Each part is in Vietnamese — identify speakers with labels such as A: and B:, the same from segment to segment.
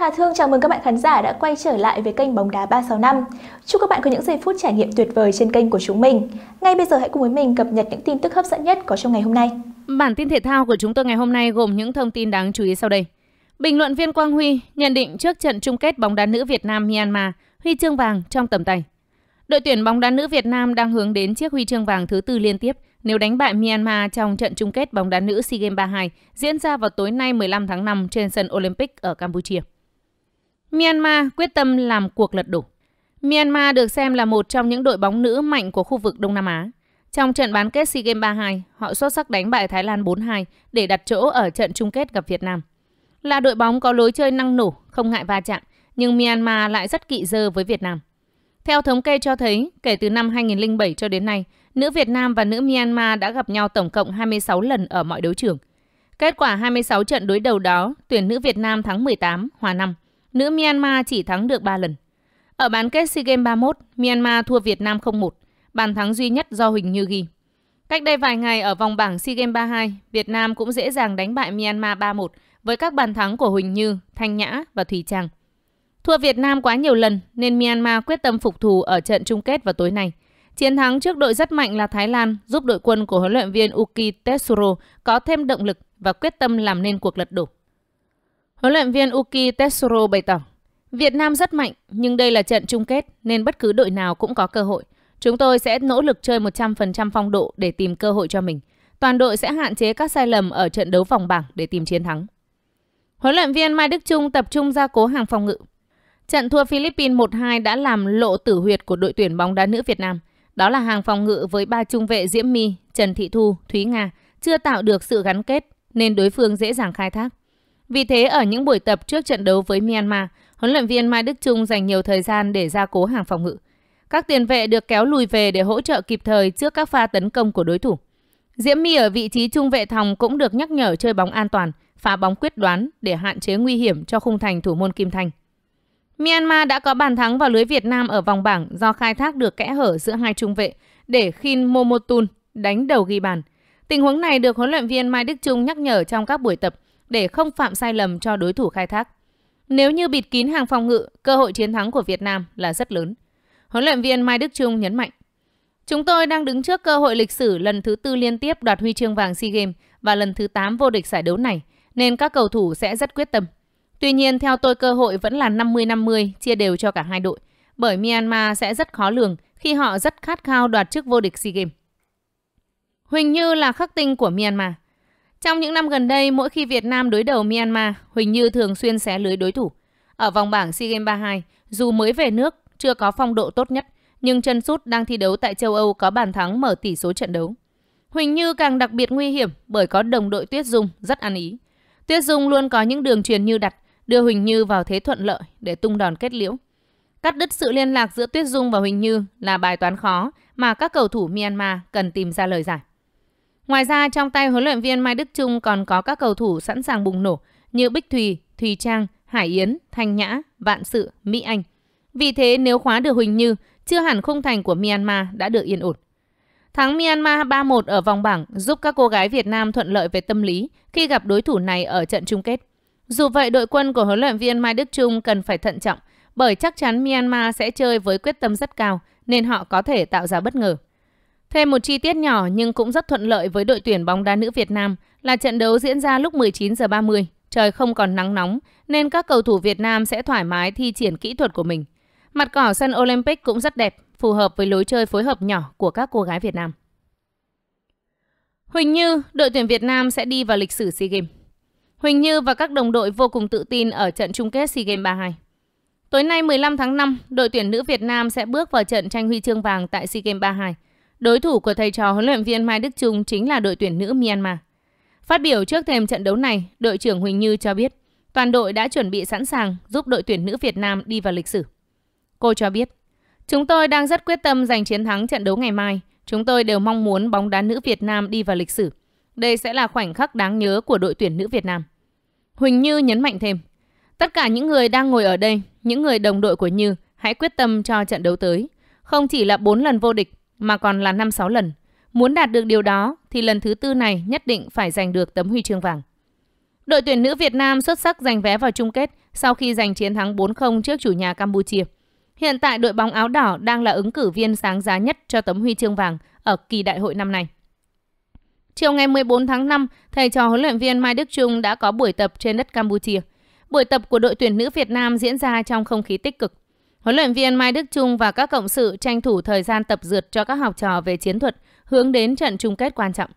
A: Hà Thương chào mừng các bạn khán giả đã quay trở lại với kênh Bóng đá 365. Chúc các bạn có những giây phút trải nghiệm tuyệt vời trên kênh của chúng mình. Ngay bây giờ hãy cùng với mình cập nhật những tin tức hấp dẫn nhất có trong ngày hôm nay. Bản tin thể thao của chúng tôi ngày hôm nay gồm những thông tin đáng chú ý sau đây. Bình luận viên Quang Huy nhận định trước trận chung kết bóng đá nữ Việt Nam Myanmar, huy chương vàng trong tầm tay. Đội tuyển bóng đá nữ Việt Nam đang hướng đến chiếc huy chương vàng thứ tư liên tiếp nếu đánh bại Myanmar trong trận chung kết bóng đá nữ SEA Games 32 diễn ra vào tối nay 15 tháng 5 trên sân Olympic ở Campuchia. Myanmar quyết tâm làm cuộc lật đổ. Myanmar được xem là một trong những đội bóng nữ mạnh của khu vực Đông Nam Á. Trong trận bán kết SEA Games 32, họ xuất sắc đánh bại Thái Lan 4-2 để đặt chỗ ở trận chung kết gặp Việt Nam. Là đội bóng có lối chơi năng nổ, không ngại va chạm, nhưng Myanmar lại rất kỵ dơ với Việt Nam. Theo thống kê cho thấy, kể từ năm 2007 cho đến nay, nữ Việt Nam và nữ Myanmar đã gặp nhau tổng cộng 26 lần ở mọi đấu trường. Kết quả 26 trận đối đầu đó, tuyển nữ Việt Nam thắng 18, hòa 5, nữ Myanmar chỉ thắng được 3 lần. Ở bán kết SEA Games 31, Myanmar thua Việt Nam 0-1, bàn thắng duy nhất do Huỳnh Như ghi. Cách đây vài ngày ở vòng bảng SEA Games 32, Việt Nam cũng dễ dàng đánh bại Myanmar 3-1 với các bàn thắng của Huỳnh Như, Thanh Nhã và Thùy Trang. Thua Việt Nam quá nhiều lần nên Myanmar quyết tâm phục thù ở trận chung kết vào tối nay. Chiến thắng trước đội rất mạnh là Thái Lan giúp đội quân của huấn luyện viên Uki Tetsuro có thêm động lực và quyết tâm làm nên cuộc lật đổ. Huấn luyện viên Uki Tetsuro bày tỏ, Việt Nam rất mạnh, nhưng đây là trận chung kết nên bất cứ đội nào cũng có cơ hội. Chúng tôi sẽ nỗ lực chơi 100% phong độ để tìm cơ hội cho mình. Toàn đội sẽ hạn chế các sai lầm ở trận đấu vòng bảng để tìm chiến thắng. Huấn luyện viên Mai Đức Trung tập trung gia cố hàng phòng ngự. Trận thua Philippines 1-2 đã làm lộ tử huyệt của đội tuyển bóng đá nữ Việt Nam. Đó là hàng phòng ngự với ba trung vệ Diễm My, Trần Thị Thu, Thúy Nga chưa tạo được sự gắn kết nên đối phương dễ dàng khai thác. Vì thế ở những buổi tập trước trận đấu với Myanmar, huấn luyện viên Mai Đức Trung dành nhiều thời gian để gia cố hàng phòng ngự. Các tiền vệ được kéo lùi về để hỗ trợ kịp thời trước các pha tấn công của đối thủ. Diễm My ở vị trí trung vệ thòng cũng được nhắc nhở chơi bóng an toàn, phá bóng quyết đoán để hạn chế nguy hiểm cho khung thành thủ môn Kim Thành. Myanmar đã có bàn thắng vào lưới Việt Nam ở vòng bảng do khai thác được kẽ hở giữa hai trung vệ để Khin Momotun đánh đầu ghi bàn. Tình huống này được huấn luyện viên Mai Đức Trung nhắc nhở trong các buổi tập để không phạm sai lầm cho đối thủ khai thác. Nếu như bịt kín hàng phòng ngự, cơ hội chiến thắng của Việt Nam là rất lớn. Huấn luyện viên Mai Đức Trung nhấn mạnh. Chúng tôi đang đứng trước cơ hội lịch sử lần thứ tư liên tiếp đoạt huy chương vàng SEA Games và lần thứ 8 vô địch giải đấu này, nên các cầu thủ sẽ rất quyết tâm. Tuy nhiên, theo tôi cơ hội vẫn là 50-50 chia đều cho cả hai đội, bởi Myanmar sẽ rất khó lường khi họ rất khát khao đoạt chức vô địch SEA Games. Huỳnh Như là khắc tinh của Myanmar. Trong những năm gần đây, mỗi khi Việt Nam đối đầu Myanmar, Huỳnh Như thường xuyên xé lưới đối thủ. Ở vòng bảng SEA Games 32, dù mới về nước, chưa có phong độ tốt nhất, nhưng chân sút đang thi đấu tại châu Âu có bàn thắng mở tỷ số trận đấu. Huỳnh Như càng đặc biệt nguy hiểm bởi có đồng đội Tuyết Dung rất ăn ý. Tuyết Dung luôn có những đường truyền như đặt, đưa Huỳnh Như vào thế thuận lợi để tung đòn kết liễu. Cắt đứt sự liên lạc giữa Tuyết Dung và Huỳnh Như là bài toán khó mà các cầu thủ Myanmar cần tìm ra lời giải. Ngoài ra, trong tay huấn luyện viên Mai Đức Trung còn có các cầu thủ sẵn sàng bùng nổ như Bích Thùy, Thùy Trang, Hải Yến, Thanh Nhã, Vạn Sự, Mỹ Anh. Vì thế, nếu khóa được Huỳnh Như, chưa hẳn khung thành của Myanmar đã được yên ổn. Thắng Myanmar 3-1 ở vòng bảng giúp các cô gái Việt Nam thuận lợi về tâm lý khi gặp đối thủ này ở trận chung kết. Dù vậy, đội quân của huấn luyện viên Mai Đức Trung cần phải thận trọng bởi chắc chắn Myanmar sẽ chơi với quyết tâm rất cao nên họ có thể tạo ra bất ngờ. Thêm một chi tiết nhỏ nhưng cũng rất thuận lợi với đội tuyển bóng đá nữ Việt Nam là trận đấu diễn ra lúc 19 giờ 30, trời không còn nắng nóng nên các cầu thủ Việt Nam sẽ thoải mái thi triển kỹ thuật của mình. Mặt cỏ sân Olympic cũng rất đẹp, phù hợp với lối chơi phối hợp nhỏ của các cô gái Việt Nam. Huỳnh Như, đội tuyển Việt Nam sẽ đi vào lịch sử SEA Games. Huỳnh Như và các đồng đội vô cùng tự tin ở trận chung kết SEA Games 32. Tối nay 15 tháng 5, đội tuyển nữ Việt Nam sẽ bước vào trận tranh huy chương vàng tại SEA Games 32. Đối thủ của thầy trò huấn luyện viên Mai Đức Trung chính là đội tuyển nữ Myanmar. Phát biểu trước thềm trận đấu này, đội trưởng Huỳnh Như cho biết, toàn đội đã chuẩn bị sẵn sàng giúp đội tuyển nữ Việt Nam đi vào lịch sử. Cô cho biết, chúng tôi đang rất quyết tâm giành chiến thắng trận đấu ngày mai. Chúng tôi đều mong muốn bóng đá nữ Việt Nam đi vào lịch sử. Đây sẽ là khoảnh khắc đáng nhớ của đội tuyển nữ Việt Nam. Huỳnh Như nhấn mạnh thêm, tất cả những người đang ngồi ở đây, những người đồng đội của Như, hãy quyết tâm cho trận đấu tới. Không chỉ là 4 lần vô địch, mà còn là 5-6 lần. Muốn đạt được điều đó thì lần thứ tư này nhất định phải giành được tấm huy chương vàng. Đội tuyển nữ Việt Nam xuất sắc giành vé vào chung kết sau khi giành chiến thắng 4-0 trước chủ nhà Campuchia. Hiện tại đội bóng áo đỏ đang là ứng cử viên sáng giá nhất cho tấm huy chương vàng ở kỳ đại hội năm nay. Chiều ngày 14 tháng 5, thầy trò huấn luyện viên Mai Đức Trung đã có buổi tập trên đất Campuchia. Buổi tập của đội tuyển nữ Việt Nam diễn ra trong không khí tích cực. Huấn luyện viên Mai Đức Trung và các cộng sự tranh thủ thời gian tập dượt cho các học trò về chiến thuật hướng đến trận chung kết quan trọng.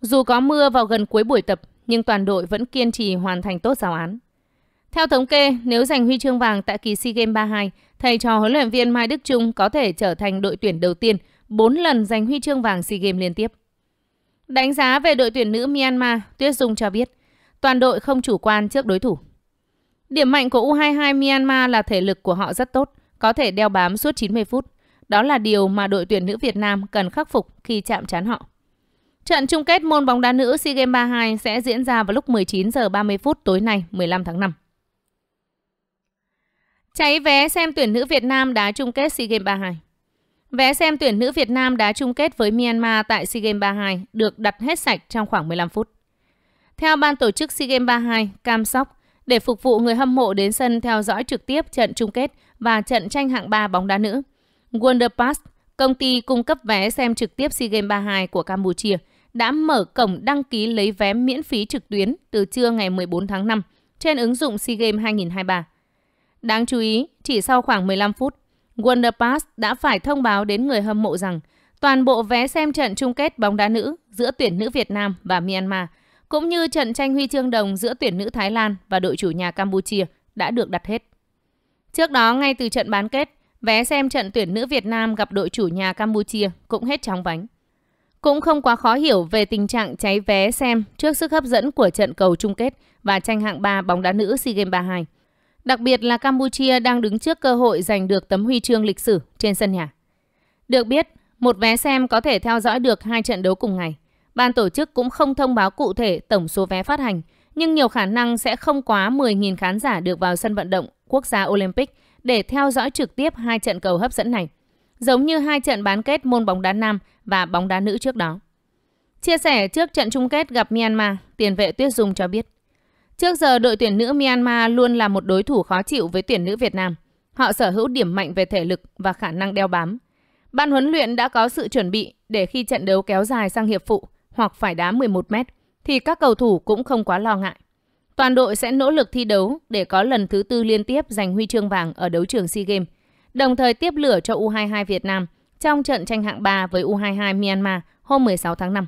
A: Dù có mưa vào gần cuối buổi tập, nhưng toàn đội vẫn kiên trì hoàn thành tốt giáo án. Theo thống kê, nếu giành huy chương vàng tại kỳ SEA Games 32, thầy trò huấn luyện viên Mai Đức Trung có thể trở thành đội tuyển đầu tiên 4 lần giành huy chương vàng SEA Games liên tiếp. Đánh giá về đội tuyển nữ Myanmar, Tuyết Dung cho biết, toàn đội không chủ quan trước đối thủ. Điểm mạnh của U22 Myanmar là thể lực của họ rất tốt có thể đeo bám suốt 90 phút. Đó là điều mà đội tuyển nữ Việt Nam cần khắc phục khi chạm trán họ. Trận chung kết môn bóng đá nữ SEA Games 32 sẽ diễn ra vào lúc 19 giờ 30 phút tối nay 15 tháng 5. Cháy vé xem tuyển nữ Việt Nam đá chung kết SEA Games 32. Vé xem tuyển nữ Việt Nam đá chung kết với Myanmar tại SEA Games 32 được đặt hết sạch trong khoảng 15 phút. Theo ban tổ chức SEA Games 32, Cam Sóc, để phục vụ người hâm mộ đến sân theo dõi trực tiếp trận chung kết, và trận tranh hạng 3 bóng đá nữ. Wonderpass, công ty cung cấp vé xem trực tiếp SEA Games 32 của Campuchia, đã mở cổng đăng ký lấy vé miễn phí trực tuyến từ trưa ngày 14 tháng 5 trên ứng dụng SEA Games 2023. Đáng chú ý, chỉ sau khoảng 15 phút, Wonderpass đã phải thông báo đến người hâm mộ rằng toàn bộ vé xem trận chung kết bóng đá nữ giữa tuyển nữ Việt Nam và Myanmar, cũng như trận tranh huy chương đồng giữa tuyển nữ Thái Lan và đội chủ nhà Campuchia đã được đặt hết. Trước đó, ngay từ trận bán kết, vé xem trận tuyển nữ Việt Nam gặp đội chủ nhà Campuchia cũng hết chóng vánh. Cũng không quá khó hiểu về tình trạng cháy vé xem trước sức hấp dẫn của trận cầu chung kết và tranh hạng 3 bóng đá nữ SEA Games 32. Đặc biệt là Campuchia đang đứng trước cơ hội giành được tấm huy chương lịch sử trên sân nhà. Được biết, một vé xem có thể theo dõi được hai trận đấu cùng ngày. Ban tổ chức cũng không thông báo cụ thể tổng số vé phát hành, nhưng nhiều khả năng sẽ không quá 10.000 khán giả được vào sân vận động quốc gia Olympic để theo dõi trực tiếp hai trận cầu hấp dẫn này, giống như hai trận bán kết môn bóng đá nam và bóng đá nữ trước đó. Chia sẻ trước trận chung kết gặp Myanmar, tiền vệ Tuyết Dung cho biết, trước giờ đội tuyển nữ Myanmar luôn là một đối thủ khó chịu với tuyển nữ Việt Nam. Họ sở hữu điểm mạnh về thể lực và khả năng đeo bám. Ban huấn luyện đã có sự chuẩn bị để khi trận đấu kéo dài sang hiệp phụ hoặc phải đá 11 mét thì các cầu thủ cũng không quá lo ngại. Toàn đội sẽ nỗ lực thi đấu để có lần thứ tư liên tiếp giành huy chương vàng ở đấu trường SEA Games, đồng thời tiếp lửa cho U22 Việt Nam trong trận tranh hạng 3 với U22 Myanmar hôm 16 tháng 5.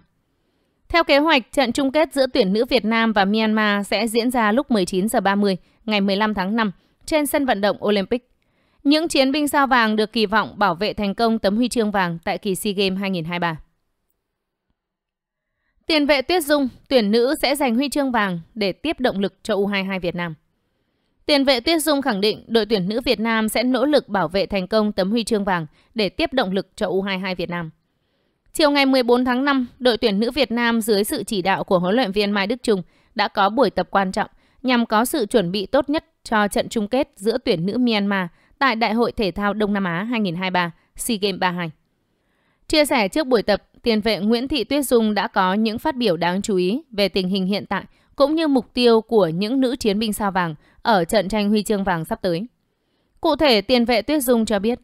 A: Theo kế hoạch, trận chung kết giữa tuyển nữ Việt Nam và Myanmar sẽ diễn ra lúc 19 h 30 ngày 15 tháng 5 trên sân vận động Olympic. Những chiến binh sao vàng được kỳ vọng bảo vệ thành công tấm huy chương vàng tại kỳ SEA Games 2023. Tiền vệ Tuyết Dung, tuyển nữ sẽ giành huy chương vàng để tiếp động lực cho U22 Việt Nam. Tiền vệ Tuyết Dung khẳng định đội tuyển nữ Việt Nam sẽ nỗ lực bảo vệ thành công tấm huy chương vàng để tiếp động lực cho U22 Việt Nam. Chiều ngày 14 tháng 5, đội tuyển nữ Việt Nam dưới sự chỉ đạo của huấn luyện viên Mai Đức Trung đã có buổi tập quan trọng nhằm có sự chuẩn bị tốt nhất cho trận chung kết giữa tuyển nữ Myanmar tại Đại hội Thể thao Đông Nam Á 2023 SEA Games 32. Chia sẻ trước buổi tập, tiền vệ Nguyễn Thị Tuyết Dung đã có những phát biểu đáng chú ý về tình hình hiện tại cũng như mục tiêu của những nữ chiến binh sao vàng ở trận tranh huy chương vàng sắp tới. Cụ thể, tiền vệ Tuyết Dung cho biết,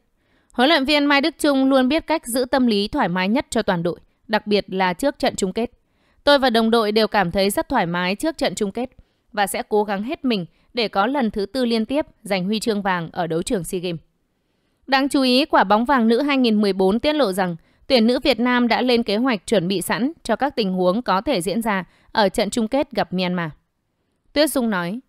A: huấn luyện viên Mai Đức Trung luôn biết cách giữ tâm lý thoải mái nhất cho toàn đội, đặc biệt là trước trận chung kết. Tôi và đồng đội đều cảm thấy rất thoải mái trước trận chung kết và sẽ cố gắng hết mình để có lần thứ tư liên tiếp giành huy chương vàng ở đấu trường SEA Games. Đáng chú ý, quả bóng vàng nữ 2014 tiết lộ rằng tuyển nữ Việt Nam đã lên kế hoạch chuẩn bị sẵn cho các tình huống có thể diễn ra ở trận chung kết gặp Myanmar. Tuyết Dung nói,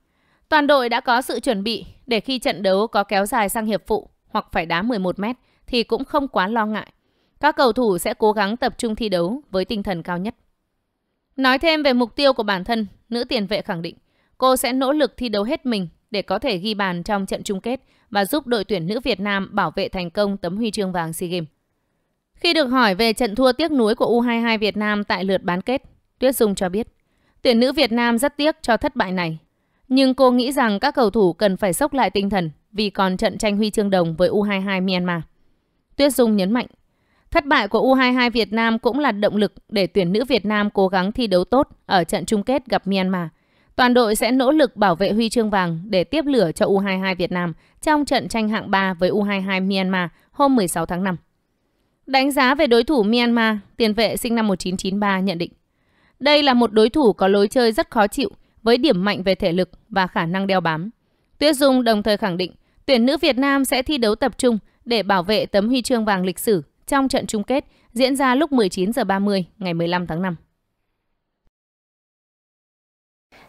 A: toàn đội đã có sự chuẩn bị để khi trận đấu có kéo dài sang hiệp phụ hoặc phải đá 11 mét thì cũng không quá lo ngại. Các cầu thủ sẽ cố gắng tập trung thi đấu với tinh thần cao nhất. Nói thêm về mục tiêu của bản thân, nữ tiền vệ khẳng định cô sẽ nỗ lực thi đấu hết mình để có thể ghi bàn trong trận chung kết và giúp đội tuyển nữ Việt Nam bảo vệ thành công tấm huy chương vàng SEA Games. Khi được hỏi về trận thua tiếc nuối của U22 Việt Nam tại lượt bán kết, Tuyết Dung cho biết, tuyển nữ Việt Nam rất tiếc cho thất bại này. Nhưng cô nghĩ rằng các cầu thủ cần phải sốc lại tinh thần vì còn trận tranh huy chương đồng với U22 Myanmar. Tuyết Dung nhấn mạnh, thất bại của U22 Việt Nam cũng là động lực để tuyển nữ Việt Nam cố gắng thi đấu tốt ở trận chung kết gặp Myanmar. Toàn đội sẽ nỗ lực bảo vệ huy chương vàng để tiếp lửa cho U22 Việt Nam trong trận tranh hạng 3 với U22 Myanmar hôm 16 tháng 5. Đánh giá về đối thủ Myanmar, tiền vệ sinh năm 1993 nhận định đây là một đối thủ có lối chơi rất khó chịu với điểm mạnh về thể lực và khả năng đeo bám. Tuyết Dung đồng thời khẳng định tuyển nữ Việt Nam sẽ thi đấu tập trung để bảo vệ tấm huy chương vàng lịch sử trong trận chung kết diễn ra lúc 19h30 ngày 15 tháng 5.